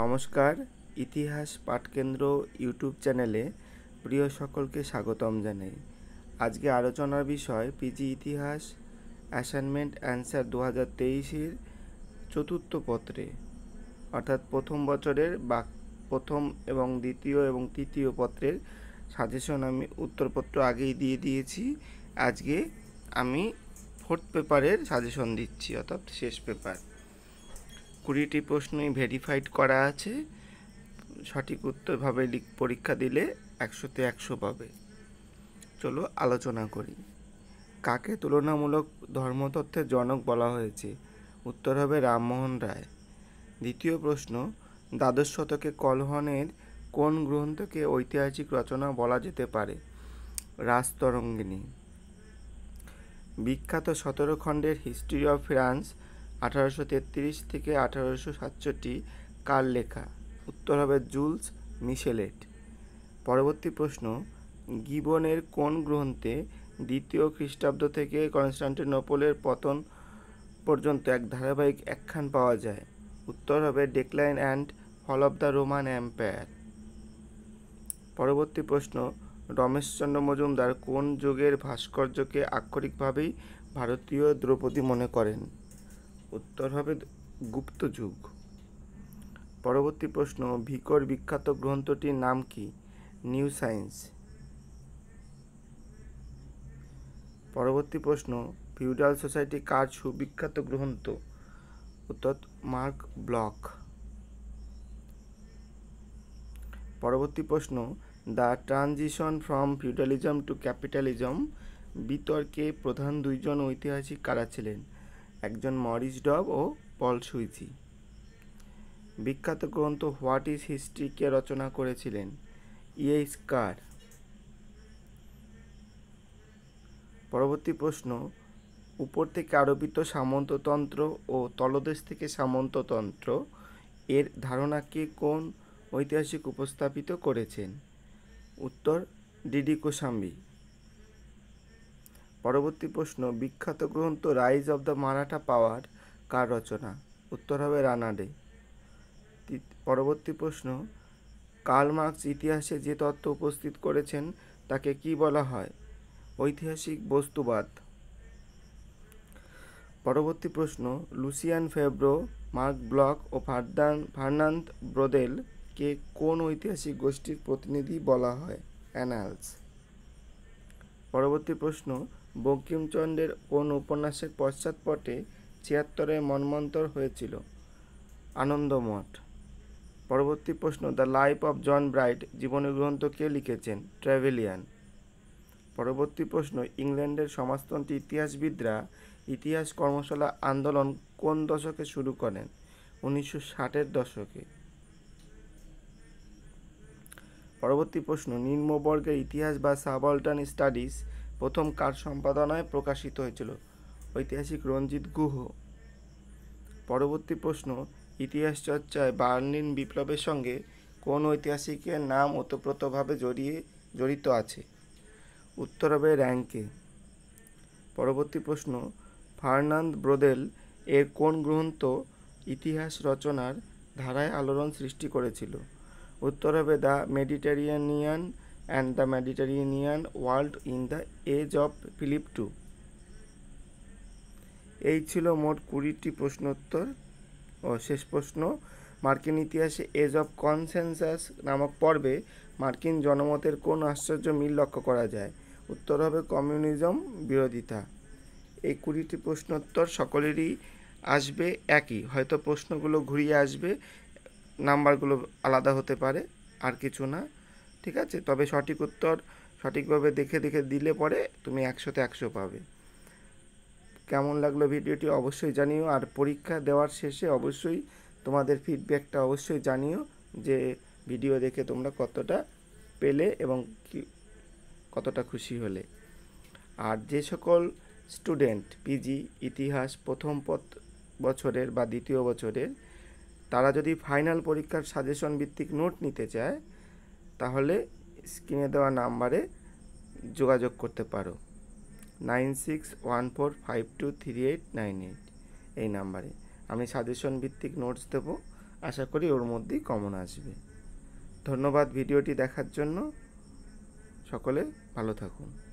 নমস্কার ইতিহাস পাঠকেন্দ্র ইউটিউব চ্যানেলে প্রিয় সকলকে স্বাগতম জানাই আজকে আলোচনার বিষয় পিজি ইতিহাস অ্যাসাইনমেন্ট অ্যান্সার দু হাজার তেইশের চতুর্থ পত্রে অর্থাৎ প্রথম বছরের বা প্রথম এবং দ্বিতীয় এবং তৃতীয় পত্রের সাজেশন আমি উত্তরপত্র আগেই দিয়ে দিয়েছি আজকে আমি ফোর্থ পেপারের সাজেশন দিচ্ছি অর্থাৎ শেষ পেপার কুড়িটি প্রশ্নই ভেরিফাইড করা আছে সঠিক উত্তরভাবে পরীক্ষা দিলে একশোতে একশো পাবে চলো আলোচনা করি কাকে তুলনামূলক ধর্মতত্ত্বের জনক বলা হয়েছে উত্তর হবে রামমোহন রায় দ্বিতীয় প্রশ্ন দ্বাদশ শতকে কলহনের কোন গ্রন্থকে ঐতিহাসিক রচনা বলা যেতে পারে রাজতরঙ্গিনী বিখ্যাত সতেরো খণ্ডের হিস্ট্রি অফ ফ্রান্স আঠারোশো তেত্রিশ থেকে আঠারোশো সাতষট্টি কার লেখা উত্তর হবে জুলস মিশেলেট পরবর্তী প্রশ্ন গিবনের কোন গ্রন্থে দ্বিতীয় খ্রিস্টাব্দ থেকে কনস্টান্টিনোপলের পতন পর্যন্ত এক ধারাবাহিক একখান পাওয়া যায় উত্তর হবে decline and fall of the Roman empire পরবর্তী প্রশ্ন রমেশচন্দ্র মজুমদার কোন যুগের ভাস্কর্যকে আক্ষরিকভাবেই ভারতীয় দ্রৌপদী মনে করেন উত্তর হবে গুপ্ত যুগ পরবর্তী প্রশ্ন ভিকর বিখ্যাত গ্রন্থটির নাম কি নিউ সায়েন্স পরবর্তী প্রশ্ন ফিউডাল সোসাইটি কার সুবিখ্যাত গ্রন্থ অর্থাৎ মার্ক ব্লক পরবর্তী প্রশ্ন the transition from feudalism to capitalism বিতর্কে প্রধান দুইজন ঐতিহাসিক কারা ছিলেন একজন মরিস ডব ও পল সুইথি বিখ্যাত গ্রন্থ হোয়াট ইজ হিস্ট্রিকে রচনা করেছিলেন ইয়ে কার পরবর্তী প্রশ্ন উপর থেকে আরোপিত সামন্ততন্ত্র ও তলদেশ থেকে সামন্ততন্ত্র এর ধারণাকে কোন ঐতিহাসিক উপস্থাপিত করেছেন উত্তর ডিডি কোসাম্বি পরবর্তী প্রশ্ন বিখ্যাত গ্রন্থ rise of the Maratha power কার রচনা উত্তর হবে রানাডে পরবর্তী প্রশ্ন কার্ল মার্কস ইতিহাসে যে তত্ত্ব উপস্থিত করেছেন তাকে কি বলা হয় ঐতিহাসিক বস্তুবাদ পরবর্তী প্রশ্ন লুসিয়ান ফেব্রো মার্ক ব্লক ও ফার্দান ফার্নান্দ ব্রোদেল কে কোন ঐতিহাসিক গোষ্ঠীর প্রতিনিধি বলা হয় অ্যানালস পরবর্তী প্রশ্ন বঙ্কিমচন্দ্রের কোন উপন্যাসের পশ্চাৎপটে ছিয়াত্তরে মন্মন্তর হয়েছিল আনন্দমঠ পরবর্তী প্রশ্ন the life of John Bright জীবনী গ্রন্থ কে লিখেছেন ট্র্যাভেলিয়ান পরবর্তী প্রশ্ন ইংল্যান্ডের সমাজতন্ত্র ইতিহাসবিদরা ইতিহাস কর্মশালা আন্দোলন কোন দশকে শুরু করেন উনিশশো ষাটের দশকে পরবর্তী প্রশ্ন নিম্নবর্গের ইতিহাস বা সাবল্টান স্টাডিজ প্রথম কার সম্পাদনায় প্রকাশিত হয়েছিল ঐতিহাসিক রঞ্জিত গুহ পরবর্তী প্রশ্ন ইতিহাস চর্চায় বার্লিন বিপ্লবের সঙ্গে কোন ঐতিহাসিকের নাম ওতপ্রোতভাবে জড়িয়ে জড়িত আছে উত্তর হবে র্যাঙ্কে পরবর্তী প্রশ্ন ফার্নান্দ ব্রোদেল এর কোন গ্রন্থ ইতিহাস রচনার ধারায় আলোড়ন সৃষ্টি করেছিল উত্তর হবে the Mediterranean and the Mediterranean world in the age of Philip II এই ছিল মোট কুড়িটি প্রশ্নোত্তর ও শেষ প্রশ্ন মার্কিন ইতিহাসে এজ অফ কনসেনসাস নামক পর্বে মার্কিন জনমতের কোন আশ্চর্য মিল লক্ষ্য করা যায় উত্তর হবে কমিউনিজম বিরোধিতা এই কুড়িটি প্রশ্নোত্তর সকলেরই আসবে একই হয়তো প্রশ্নগুলো ঘুরিয়ে আসবে নাম্বারগুলো আলাদা হতে পারে আর কিছু না ঠিক আছে তবে সঠিক উত্তর সঠিকভাবে দেখে দেখে দিলে পরে তুমি একশোতে একশো পাবে কেমন লাগলো ভিডিওটি অবশ্যই জানিও আর পরীক্ষা দেওয়ার শেষে অবশ্যই তোমাদের ফিডব্যাকটা অবশ্যই জানিও যে ভিডিও দেখে তোমরা কতটা পেলে এবং কতটা খুশি হলে আর যে সকল স্টুডেন্ট পিজি ইতিহাস প্রথম পথ বছরের বা দ্বিতীয় বছরের তারা যদি ফাইনাল পরীক্ষার সাজেশন ভিত্তিক নোট নিতে চায় তাহলে স্ক্রিনে দেওয়া নাম্বারে যোগাযোগ করতে পারো nine six one four five two three eight nine eight এই নাম্বারে আমি সাজেশন ভিত্তিক নোটস দেব আশা করি ওর মধ্যেই কমন আসবে ধন্যবাদ ভিডিওটি দেখার জন্য সকলে ভালো থাকুন